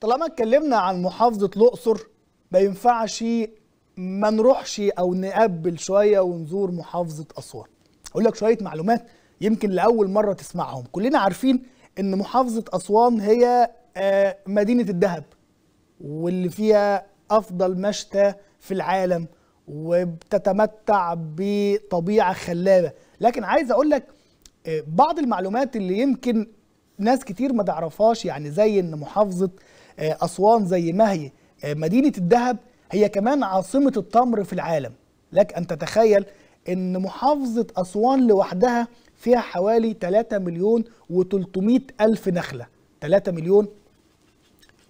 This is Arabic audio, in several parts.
طالما اتكلمنا عن محافظه الاقصر ما ينفعش ما نروحش او نقبل شويه ونزور محافظه اسوان اقول لك شويه معلومات يمكن لاول مره تسمعهم كلنا عارفين ان محافظه اسوان هي آه، مدينه الذهب واللي فيها افضل مشتى في العالم وبتتمتع بطبيعه خلابه لكن عايز اقول لك آه، بعض المعلومات اللي يمكن ناس كتير ما تعرفهاش يعني زي ان محافظه آه، أسوان زي ما هي آه، مدينة الدهب هي كمان عاصمة التمر في العالم لك أن تتخيل أن محافظة أسوان لوحدها فيها حوالي 3 مليون و300 ألف نخلة 3 مليون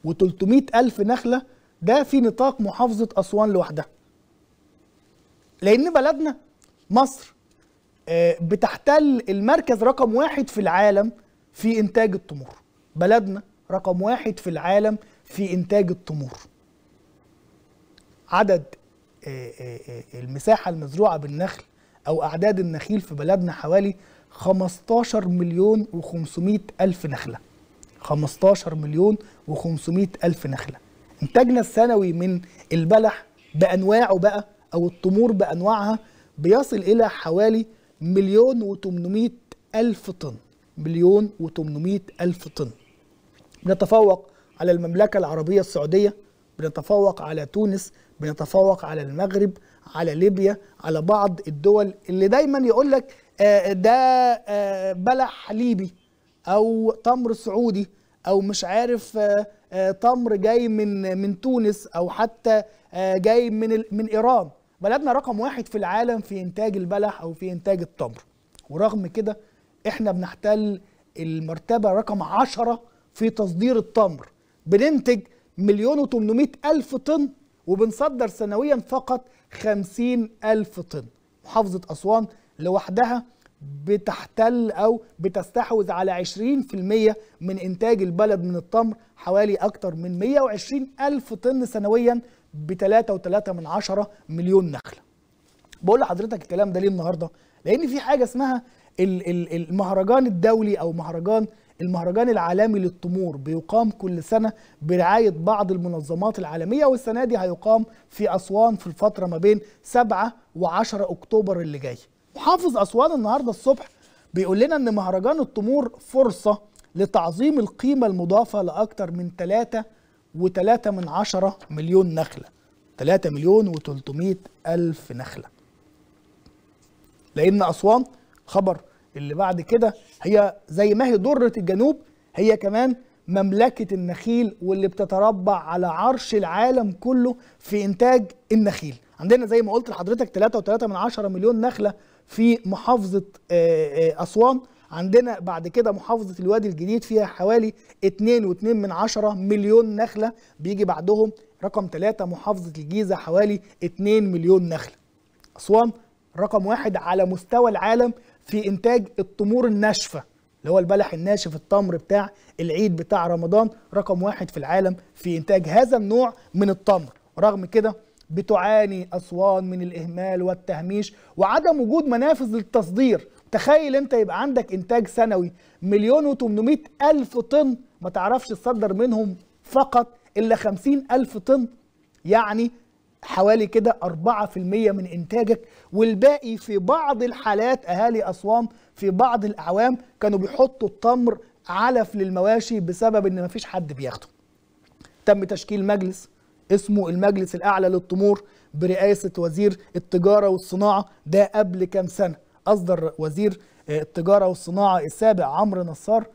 و300 ألف نخلة ده في نطاق محافظة أسوان لوحدها لأن بلدنا مصر آه، بتحتل المركز رقم واحد في العالم في إنتاج التمور بلدنا رقم واحد في العالم في إنتاج التمور عدد آه، آه، آه، المساحة المزروعة بالنخل أو أعداد النخيل في بلدنا حوالي 15 مليون و500 ألف نخلة 15 مليون و500 ألف نخلة إنتاجنا السنوي من البلح بأنواعه بقى أو التمور بأنواعها بيصل إلى حوالي مليون و800 ألف طن مليون و800 ألف طن بنتفوق على المملكة العربية السعودية بنتفوق على تونس بنتفوق على المغرب على ليبيا على بعض الدول اللي دايما يقول لك آه، ده آه، بلح ليبي او تمر سعودي او مش عارف آه، تمر جاي من من تونس او حتى جاي من من ايران بلدنا رقم واحد في العالم في انتاج البلح او في انتاج التمر ورغم كده احنا بنحتل المرتبه رقم عشرة في تصدير التمر بننتج مليون وتمنمائة ألف طن وبنصدر سنويا فقط خمسين ألف طن محافظة أسوان لوحدها بتحتل أو بتستحوذ على 20% من إنتاج البلد من التمر حوالي أكتر من وعشرين ألف طن سنويا ب 3.3 من عشرة مليون نخلة بقول لحضرتك الكلام ده ليه النهاردة؟ لأن في حاجة اسمها المهرجان الدولي أو مهرجان المهرجان العالمي للتمور بيقام كل سنة برعاية بعض المنظمات العالمية والسنة دي هيقام في أسوان في الفترة ما بين 7 و10 أكتوبر اللي جاي محافظ أسوان النهاردة الصبح بيقول لنا أن مهرجان التمور فرصة لتعظيم القيمة المضافة لأكثر من 3 و3 من 10 مليون نخلة 3 مليون و300 ألف نخلة لأن أسوان خبر اللي بعد كده هي زي ما هي دره الجنوب هي كمان مملكه النخيل واللي بتتربع على عرش العالم كله في انتاج النخيل عندنا زي ما قلت لحضرتك 3.3 من 10 مليون نخله في محافظه آه، آه، اسوان عندنا بعد كده محافظة الوادي الجديد فيها حوالي 2.2 من 10 مليون نخلة بيجي بعدهم رقم 3 محافظة الجيزة حوالي 2 مليون نخلة أسوان رقم واحد على مستوى العالم في انتاج التمور الناشفه اللي هو البلح الناشف التمر بتاع العيد بتاع رمضان رقم واحد في العالم في انتاج هذا النوع من التمر رغم كده بتعاني اسوان من الاهمال والتهميش وعدم وجود منافذ للتصدير تخيل انت يبقى عندك انتاج سنوي مليون و الف طن ما تعرفش تصدر منهم فقط الا خمسين الف طن يعني حوالي كده 4% من إنتاجك والباقي في بعض الحالات أهالي أسوان في بعض الأعوام كانوا بيحطوا التمر علف للمواشي بسبب إن مفيش حد بياخده تم تشكيل مجلس اسمه المجلس الأعلى للتمور برئاسة وزير التجارة والصناعة ده قبل كام سنة أصدر وزير آه، التجارة والصناعة السابع عمرو نصار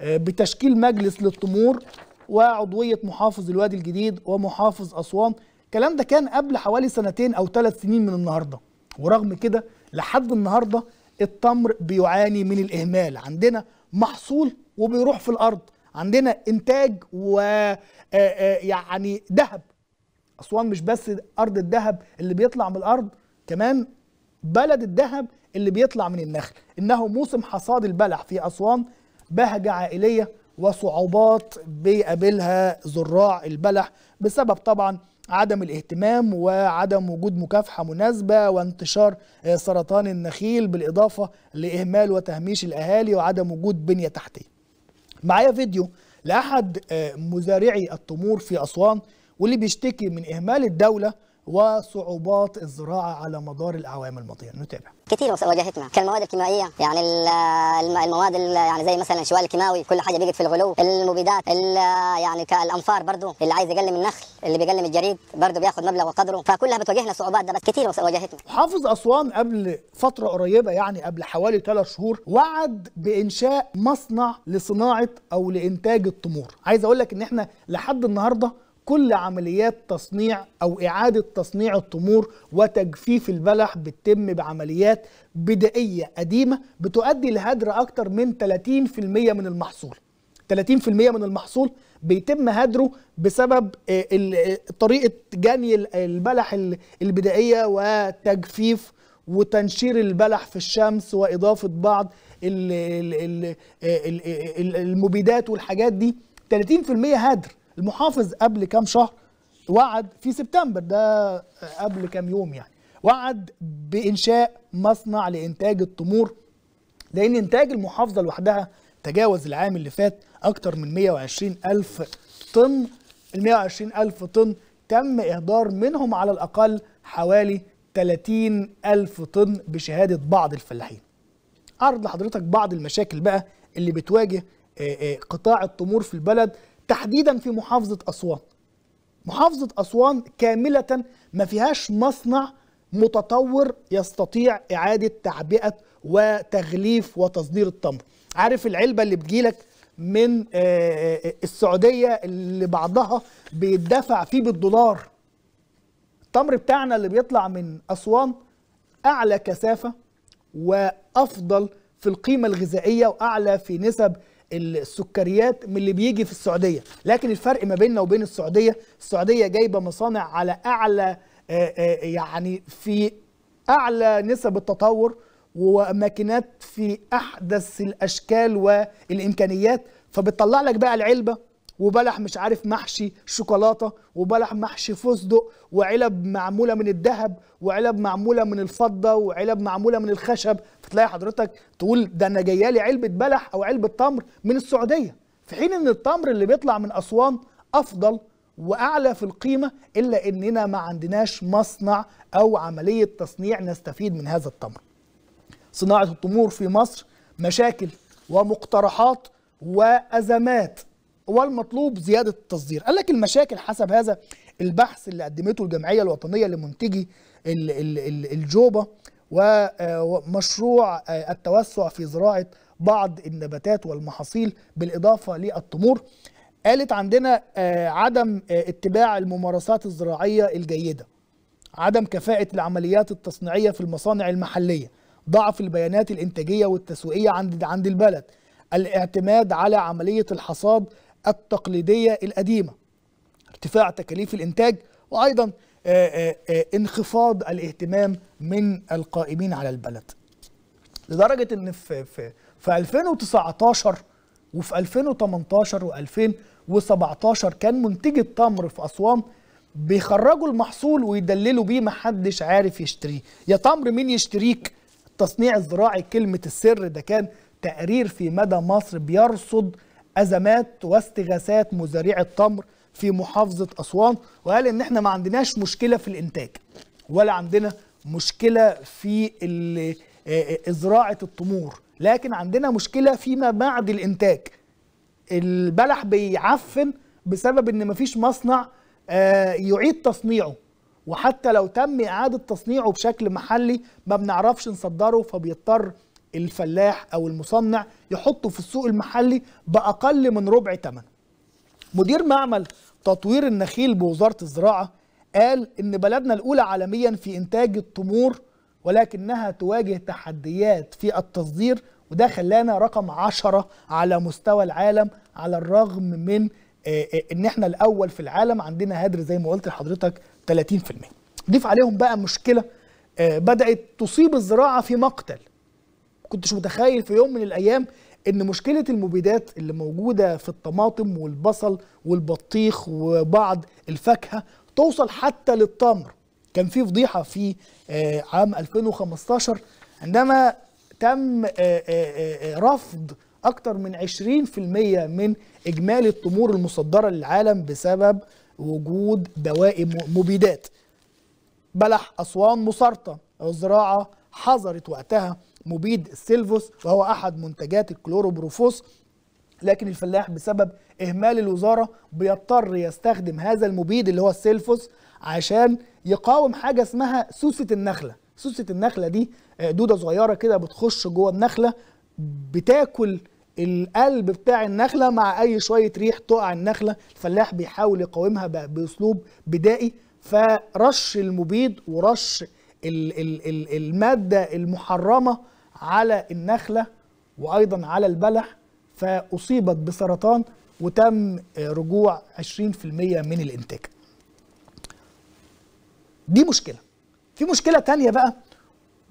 آه، بتشكيل مجلس للتمور وعضوية محافظ الوادي الجديد ومحافظ أسوان الكلام ده كان قبل حوالي سنتين او ثلاث سنين من النهارده ورغم كده لحد النهارده التمر بيعاني من الاهمال عندنا محصول وبيروح في الارض عندنا انتاج و آه، آه، يعني ذهب اسوان مش بس ارض الذهب اللي بيطلع من الارض كمان بلد الذهب اللي بيطلع من النخل انه موسم حصاد البلح في اسوان بهجه عائليه وصعوبات بيقابلها زراع البلح بسبب طبعا عدم الاهتمام وعدم وجود مكافحة مناسبة وانتشار آه، سرطان النخيل بالإضافة لإهمال وتهميش الأهالي وعدم وجود بنية تحتية معايا فيديو لأحد آه، مزارعي التمور في أسوان واللي بيشتكي من إهمال الدولة وصعوبات الزراعه على مدار الاعوام الماضيه نتابع كتير واجهتنا كالمواد الكيميائيه يعني المواد يعني زي مثلا الشوال الكيماوي كل حاجه بيجت في الغلو المبيدات يعني كالانفار برضو اللي عايز يقلم النخل اللي بيقلم الجريد برضو بياخد مبلغ وقدره فكلها بتواجهنا صعوبات ده بس كتير واجهتنا حافظ اسوان قبل فتره قريبه يعني قبل حوالي ثلاث شهور وعد بانشاء مصنع لصناعه او لانتاج التمور عايز اقول لك ان احنا لحد النهارده كل عمليات تصنيع او اعاده تصنيع التمور وتجفيف البلح بتتم بعمليات بدائيه قديمه بتؤدي لهدر اكتر من 30% من المحصول 30% من المحصول بيتم هدره بسبب آه، آه، طريقه جني البلح البدائيه وتجفيف وتنشير البلح في الشمس واضافه بعض آه، المبيدات والحاجات دي 30% هدر المحافظ قبل كام شهر وعد في سبتمبر ده قبل كام يوم يعني وعد بانشاء مصنع لانتاج التمور لان انتاج المحافظه لوحدها تجاوز العام اللي فات اكتر من 120 الف طن ال 120 الف طن تم اهدار منهم على الاقل حوالي 30 الف طن بشهاده بعض الفلاحين عرض لحضرتك بعض المشاكل بقى اللي بتواجه قطاع التمور في البلد تحديدا في محافظة أسوان محافظة أسوان كاملة ما فيهاش مصنع متطور يستطيع إعادة تعبئة وتغليف وتصدير التمر عارف العلبة اللي بتجيلك من آه، آه، السعودية اللي بعضها بيدفع فيه بالدولار التمر بتاعنا اللي بيطلع من أسوان أعلى كثافة وأفضل في القيمة الغذائية وأعلى في نسب السكريات من اللي بيجي في السعوديه لكن الفرق ما بيننا وبين السعوديه السعوديه جايبه مصانع على اعلى آه، آه، يعني في اعلى نسب التطور وماكينات في احدث الاشكال والامكانيات فبتطلع لك بقى العلبه وبلح مش عارف محشي شوكولاته وبلح محشي فستق وعلب معموله من الذهب وعلب معموله من الفضه وعلب معموله من الخشب فتلاقي حضرتك تقول ده انا جايه علبه بلح او علبه تمر من السعوديه في حين ان التمر اللي بيطلع من اسوان افضل واعلى في القيمه الا اننا ما عندناش مصنع او عمليه تصنيع نستفيد من هذا التمر. صناعه التمور في مصر مشاكل ومقترحات وازمات والمطلوب زياده التصدير قال لك المشاكل حسب هذا البحث اللي قدمته الجمعيه الوطنيه لمنتجي الجوبه آه، ومشروع آه، التوسع في زراعه بعض النباتات والمحاصيل بالاضافه للتمور قالت عندنا آه، عدم اتباع الممارسات الزراعيه الجيده عدم كفاءه العمليات التصنيعيه في المصانع المحليه ضعف البيانات الانتاجيه والتسويقيه عند البلد الاعتماد على عمليه الحصاد التقليدية القديمة ارتفاع تكاليف الإنتاج وأيضا آه، آه، آه، انخفاض الاهتمام من القائمين على البلد لدرجة أن في, في, في 2019 وفي 2018 و2017 كان منتج التمر في أسوان بيخرجوا المحصول ويدللوا بيه محدش عارف يشتريه يا تمر مين يشتريك التصنيع الزراعي كلمة السر ده كان تقرير في مدى مصر بيرصد ازمات واستغاثات مزارعي التمر في محافظه اسوان وقال ان احنا ما عندناش مشكله في الانتاج ولا عندنا مشكله في آه، آه، زراعه التمور لكن عندنا مشكله فيما بعد الانتاج البلح بيعفن بسبب ان مفيش مصنع آه، يعيد تصنيعه وحتى لو تم اعاده تصنيعه بشكل محلي ما بنعرفش نصدره فبيضطر الفلاح او المصنع يحطه في السوق المحلي باقل من ربع ثمنه. مدير معمل تطوير النخيل بوزاره الزراعه قال ان بلدنا الاولى عالميا في انتاج التمور ولكنها تواجه تحديات في التصدير وده خلانا رقم عشرة على مستوى العالم على الرغم من آه، آه، ان احنا الاول في العالم عندنا هدر زي ما قلت لحضرتك 30% ضيف عليهم بقى مشكله آه، بدات تصيب الزراعه في مقتل كنتش متخيل في يوم من الايام ان مشكله المبيدات اللي موجوده في الطماطم والبصل والبطيخ وبعض الفاكهه توصل حتى للتمر كان في فضيحه في آه، عام 2015 عندما تم آه، آه، رفض اكثر من 20% من اجمالي التمور المصدره للعالم بسبب وجود دوائي مبيدات بلح اسوان مسرطه الزراعه حظرت وقتها مبيد السيلفوس وهو أحد منتجات الكلوروبروفوس لكن الفلاح بسبب إهمال الوزارة بيضطر يستخدم هذا المبيد اللي هو السيلفوس عشان يقاوم حاجة اسمها سوسة النخلة سوسة النخلة دي آه، دودة صغيرة كده بتخش جوه النخلة بتاكل القلب بتاع النخلة مع أي شوية ريح تقع النخلة الفلاح بيحاول يقاومها بأسلوب بدائي فرش المبيد ورش المادة المحرمة على النخله وايضا على البلح فاصيبت بسرطان وتم آه، رجوع 20% من الانتاج. دي مشكله. في مشكله تانية بقى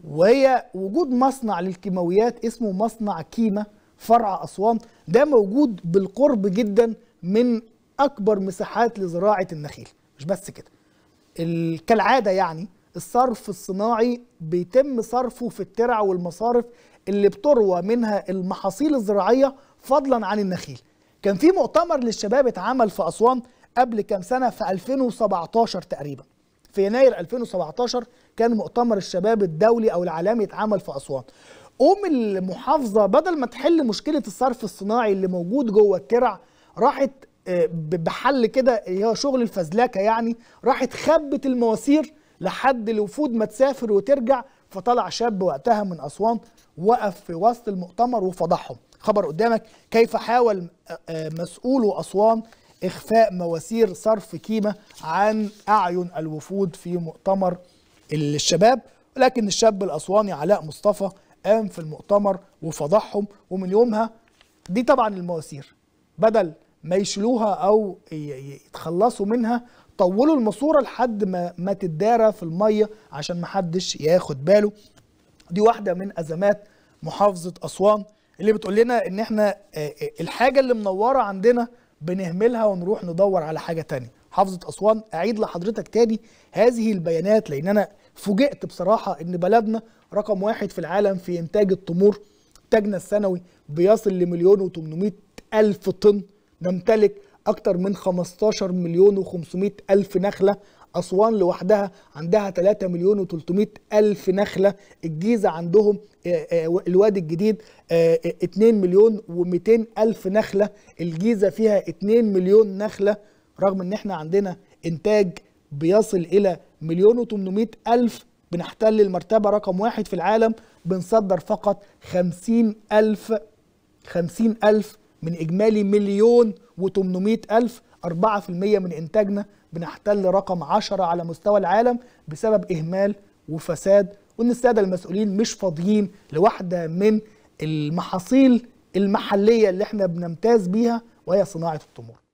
وهي وجود مصنع للكيماويات اسمه مصنع كيما فرع اسوان ده موجود بالقرب جدا من اكبر مساحات لزراعه النخيل مش بس كده كالعاده يعني الصرف الصناعي بيتم صرفه في الترع والمصارف اللي بتروى منها المحاصيل الزراعية فضلا عن النخيل كان في مؤتمر للشباب اتعمل في أسوان قبل كام سنة في 2017 تقريبا في يناير 2017 كان مؤتمر الشباب الدولي أو العالمي اتعمل في أسوان قوم المحافظة بدل ما تحل مشكلة الصرف الصناعي اللي موجود جوه الترع راحت آه، بحل كده اللي هو شغل الفزلكه يعني راحت خبت المواسير لحد الوفود ما تسافر وترجع فطلع شاب وقتها من أسوان وقف في وسط المؤتمر وفضحهم خبر قدامك كيف حاول آه، آه، مسؤول أسوان إخفاء مواسير صرف كيمة عن أعين الوفود في مؤتمر الشباب لكن الشاب الأسواني علاء مصطفى قام في المؤتمر وفضحهم ومن يومها دي طبعا المواسير بدل ما يشيلوها او يتخلصوا منها طولوا الماسوره لحد ما ما تدارى في الميه عشان ما حدش ياخد باله دي واحده من ازمات محافظه اسوان اللي بتقول لنا ان احنا آه، آه، الحاجه اللي منوره عندنا بنهملها ونروح ندور على حاجه تانية محافظه اسوان اعيد لحضرتك تاني هذه البيانات لان انا فوجئت بصراحه ان بلدنا رقم واحد في العالم في انتاج التمور انتاجنا السنوي بيصل لمليون و800 الف طن نمتلك أكتر من 15 مليون و500 ألف نخلة أسوان لوحدها عندها 3 مليون و300 ألف نخلة الجيزة عندهم آه، آه، الوادي الجديد 2 آه، مليون و200 ألف نخلة الجيزة فيها 2 مليون نخلة رغم ان احنا عندنا انتاج بيصل الى مليون و800 الف بنحتل المرتبة رقم واحد في العالم بنصدر فقط 50 ألف 50 ألف من إجمالي مليون و800 ألف 4% من إنتاجنا بنحتل رقم 10 على مستوى العالم بسبب إهمال وفساد وإن السادة المسؤولين مش فاضيين لواحدة من المحاصيل المحلية اللي احنا بنمتاز بيها وهي صناعة التمور